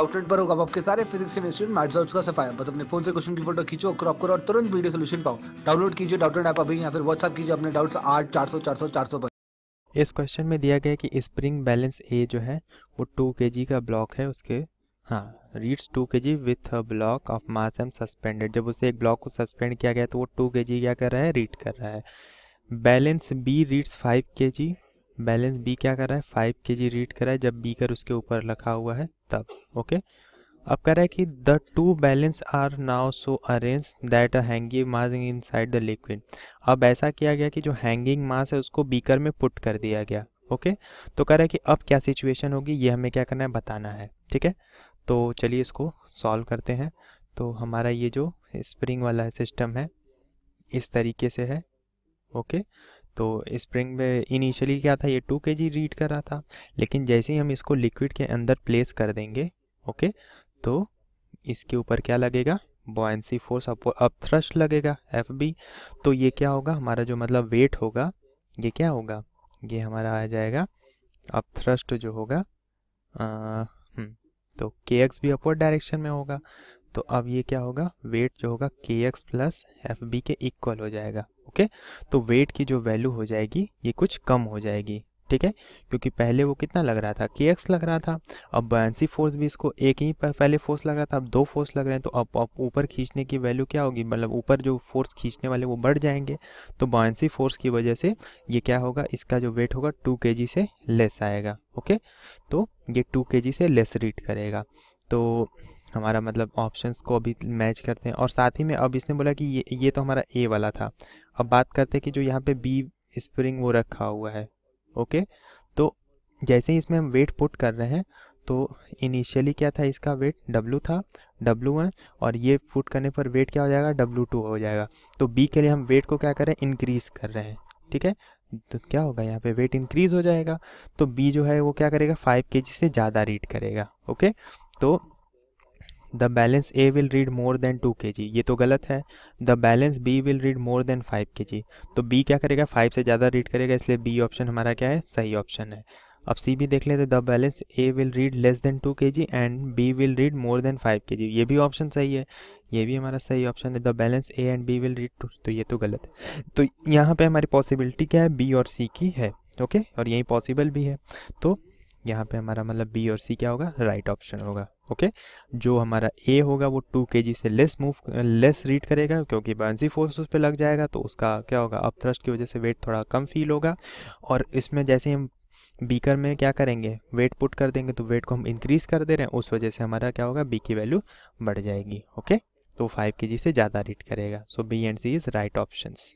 Outlet पर होगा आपके सारे फिजिक्स केमिस्ट्री मैथ्स और उसका सफाया बस अपने फोन से क्वेश्चन की फोटो खींचो क्रॉप करो और तुरंत वीडियो सोल्यूशन पाओ डाउनलोड कीजिए डाउटलेट ऐप अभी या फिर व्हाट्सअप कीजिए अपने डाउट्स आठ चार सौ चार सौ चार सौ पर इस क्वेश्चन में दिया गया कि स्प्रिंग बैलेंस ए जो है वो टू के जी का ब्लॉक है उसके हाँ reads two K G with block of mass M suspended जब उसे एक ब्लॉक को सस्पेंड किया गया तो वो टू के जी क्या कर रहा है रीड कर रहा है balance B reads five K जी बैलेंस बी क्या कर रहा है फाइव के जी रीड करा है जब बी कर उसके ऊपर रखा हुआ है तब ओके अब कह रहा है कि the two balance are now so arrange that a hanging mass inside the liquid अब ऐसा किया गया कि जो हैंगिंग मास है उसको बीकर में पुट कर दिया गया ओके okay? तो कह रहा है कि अब क्या सिचुएशन होगी ये हमें क्या करना है बताना है ठीक है तो चलिए इसको सॉल्व करते हैं तो हमारा ये जो स्प्रिंग वाला सिस्टम है इस तरीके से है ओके okay? तो स्प्रिंग में इनिशियली क्या था ये टू के जी रीड कर रहा था लेकिन जैसे ही हम इसको लिक्विड के अंदर प्लेस कर देंगे ओके तो इसके ऊपर क्या लगेगा buoyancy force up up thrust लगेगा एफ बी तो ये क्या होगा हमारा जो मतलब वेट होगा ये क्या होगा ये हमारा आ जाएगा अप थ्रस्ट जो होगा आ, हम्म, तो के एक्स भी अपवर्ड डायरेक्शन में होगा तो अब ये क्या होगा वेट जो होगा के एक्स प्लस एफ बी के इक्वल हो जाएगा ओके तो वेट की जो वैल्यू हो जाएगी ये कुछ कम हो जाएगी ठीक है क्योंकि पहले वो कितना लग रहा था के एक्स लग रहा था अब बयांसी फोर्स भी इसको एक ही पहले फोर्स लग रहा था अब दो फोर्स लग रहे हैं तो अब ऊपर खींचने की वैल्यू क्या होगी मतलब ऊपर जो फोर्स खींचने वाले वो बढ़ जाएंगे तो बयांसी फोर्स की वजह से ये क्या होगा इसका जो वेट होगा टू के जी से लेस आएगा ओके तो ये टू के जी से लेस रीड करेगा तो हमारा मतलब ऑप्शंस को अभी मैच करते हैं और साथ ही में अब इसने बोला कि ये ये तो हमारा ए वाला था अब बात करते हैं कि जो यहाँ पे बी स्प्रिंग वो रखा हुआ है ओके तो जैसे ही इसमें हम वेट पुट कर रहे हैं तो इनिशियली क्या था इसका वेट W था W1 और ये पुट करने पर वेट क्या हो जाएगा W2 हो जाएगा तो B के लिए हम वेट को क्या करें इंक्रीज कर रहे हैं ठीक है तो क्या होगा यहाँ पे वेट इंक्रीज हो जाएगा तो B जो है वो क्या करेगा 5 के से ज़्यादा रीड करेगा ओके तो the balance A will read more than two K G ये तो गलत है the balance B will read more than five K G तो बी क्या करेगा फाइव से ज़्यादा रीड करेगा इसलिए बी ऑप्शन हमारा क्या है सही ऑप्शन है अब सी भी देख लेते the balance A will read less than two K G and B will read more than five K G ये भी ऑप्शन सही है ये भी हमारा सही ऑप्शन है the balance A and B will read two तो ये तो गलत है तो यहाँ पे हमारी पॉसिबिलिटी क्या है बी और सी की है ओके okay? और यही पॉसिबल भी है तो यहाँ पे हमारा मतलब बी और सी क्या होगा राइट ऑप्शन होगा ओके जो हमारा ए होगा वो टू के से लेस मूव लेस रीड करेगा क्योंकि बंसी फोर्स उस पर लग जाएगा तो उसका क्या होगा अप थ्रस्ट की वजह से वेट थोड़ा कम फील होगा और इसमें जैसे हम बीकर में क्या करेंगे वेट पुट कर देंगे तो वेट को हम इंक्रीज कर दे रहे हैं उस वजह से हमारा क्या होगा बी की वैल्यू बढ़ जाएगी ओके तो फाइव के से ज़्यादा रीड करेगा so B and C is right options